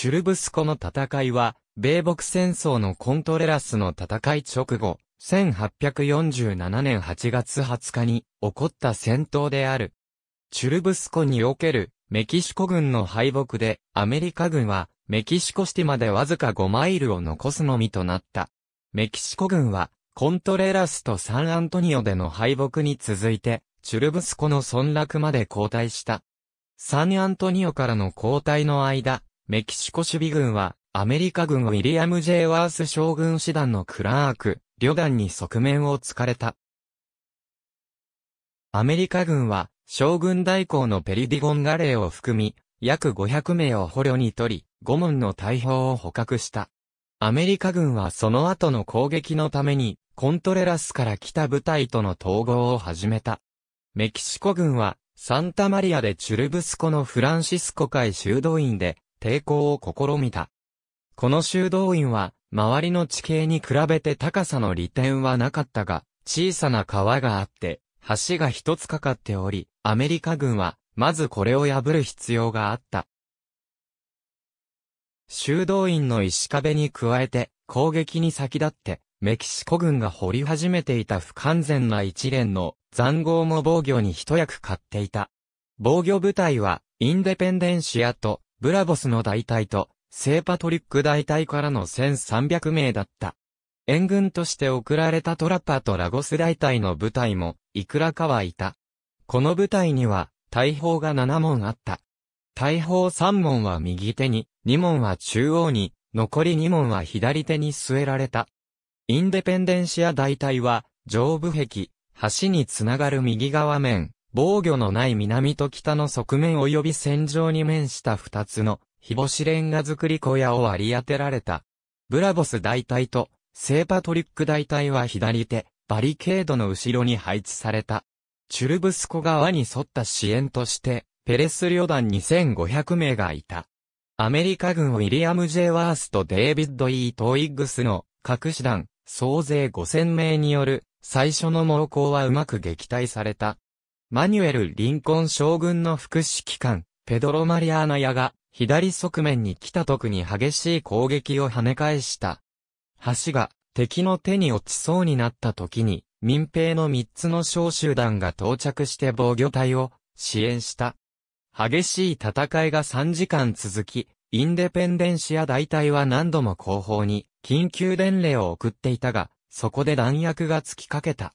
チュルブスコの戦いは、米北戦争のコントレラスの戦い直後、1847年8月20日に起こった戦闘である。チュルブスコにおけるメキシコ軍の敗北で、アメリカ軍はメキシコシティまでわずか5マイルを残すのみとなった。メキシコ軍は、コントレラスとサンアントニオでの敗北に続いて、チュルブスコの村落まで後退した。サンアントニオからの後退の間、メキシコ守備軍は、アメリカ軍ウィリアム・ジェイワース将軍師団のクラーク、旅団に側面を突かれた。アメリカ軍は、将軍代行のペリディゴンガレーを含み、約500名を捕虜に取り、5門の大砲を捕獲した。アメリカ軍はその後の攻撃のために、コントレラスから来た部隊との統合を始めた。メキシコ軍は、サンタマリアでチュルブスコのフランシスコ海修道院で、抵抗を試みた。この修道院は、周りの地形に比べて高さの利点はなかったが、小さな川があって、橋が一つかかっており、アメリカ軍は、まずこれを破る必要があった。修道院の石壁に加えて、攻撃に先立って、メキシコ軍が掘り始めていた不完全な一連の残壕も防御に一役買っていた。防御部隊は、インデペンデンシアとブラボスの大隊と、聖パトリック大隊からの1300名だった。援軍として送られたトラッパとラゴス大隊の部隊も、いくらかはいた。この部隊には、大砲が7門あった。大砲3門は右手に、2門は中央に、残り2門は左手に据えられた。インデペンデンシア大隊は、上部壁、橋につながる右側面、防御のない南と北の側面及び戦場に面した二つの、日干しレンガ作り小屋を割り当てられた。ブラボス大隊と、聖パトリック大隊は左手、バリケードの後ろに配置された。チュルブスコ川に沿った支援として、ペレス旅団2500名がいた。アメリカ軍ウィリアム・ジェワースとデイビッド・ E・ トイッグスの各師団総勢5000名による最初の猛攻はうまく撃退された。マニュエル・リンコン将軍の副指揮官、ペドロ・マリアーナヤが、左側面に来た特に激しい攻撃を跳ね返した。橋が敵の手に落ちそうになった時に、民兵の三つの小集団が到着して防御隊を支援した。激しい戦いが3時間続き、インデペンデンシア大隊は何度も後方に緊急伝令を送っていたが、そこで弾薬が突きかけた。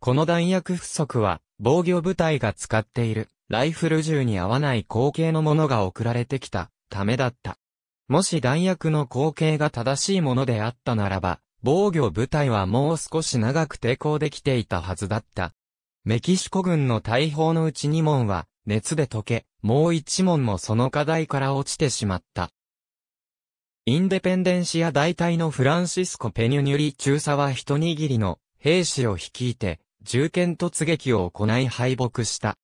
この弾薬不足は防御部隊が使っているライフル銃に合わない口径のものが送られてきたためだった。もし弾薬の口径が正しいものであったならば、防御部隊はもう少し長く抵抗できていたはずだった。メキシコ軍の大砲のうち2門は熱で溶け、もう1門もその課題から落ちてしまった。インデペンデンシア大隊のフランシスコ・ペニュニュリ中佐は一握りの兵士を率いて銃剣突撃を行い敗北した。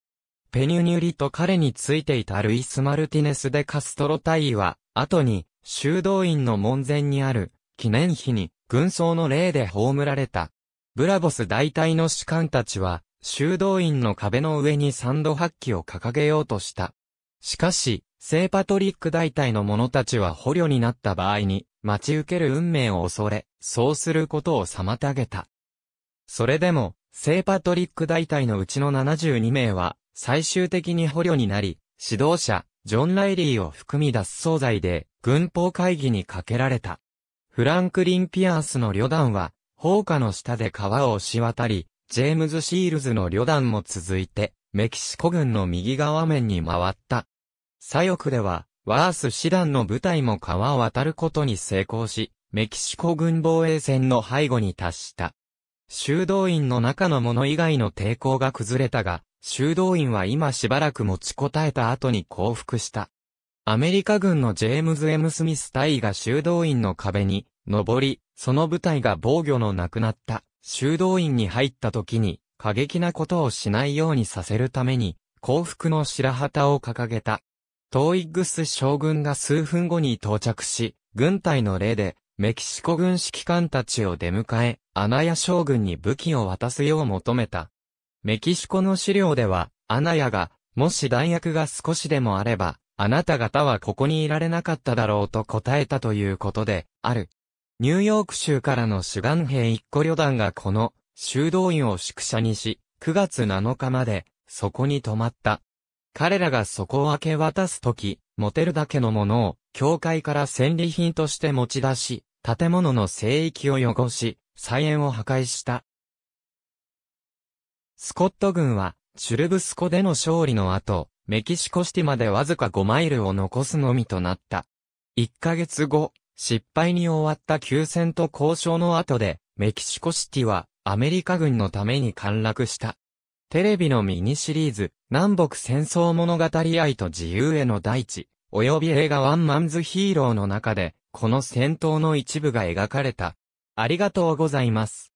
ペニュニュリと彼についていたルイス・マルティネス・デ・カストロ大尉は、後に、修道院の門前にある、記念碑に、軍装の霊で葬られた。ブラボス大隊の士官たちは、修道院の壁の上にサンド発揮を掲げようとした。しかし、聖パトリック大隊の者たちは捕虜になった場合に、待ち受ける運命を恐れ、そうすることを妨げた。それでも、聖パトリック大隊のうちの72名は、最終的に捕虜になり、指導者、ジョン・ライリーを含み脱走罪で、軍法会議にかけられた。フランクリン・ピアースの旅団は、放火の下で川を押し渡り、ジェームズ・シールズの旅団も続いて、メキシコ軍の右側面に回った。左翼では、ワース師団の部隊も川を渡ることに成功し、メキシコ軍防衛線の背後に達した。修道院の中のもの以外の抵抗が崩れたが、修道院は今しばらく持ちこたえた後に降伏した。アメリカ軍のジェームズ・エム・スミス隊が修道院の壁に登り、その部隊が防御のなくなった修道院に入った時に過激なことをしないようにさせるために降伏の白旗を掲げた。トーイッグス将軍が数分後に到着し、軍隊の例でメキシコ軍指揮官たちを出迎え、アナヤ将軍に武器を渡すよう求めた。メキシコの資料では、アナヤが、もし弾薬が少しでもあれば、あなた方はここにいられなかっただろうと答えたということで、ある。ニューヨーク州からの主眼兵一個旅団がこの修道院を宿舎にし、9月7日までそこに泊まった。彼らがそこを明け渡すとき、持てるだけのものを教会から戦利品として持ち出し、建物の聖域を汚し、菜園を破壊した。スコット軍は、チュルブスコでの勝利の後、メキシコシティまでわずか5マイルを残すのみとなった。1ヶ月後、失敗に終わった休戦と交渉の後で、メキシコシティはアメリカ軍のために陥落した。テレビのミニシリーズ、南北戦争物語愛と自由への大地、及び映画ワンマンズヒーローの中で、この戦闘の一部が描かれた。ありがとうございます。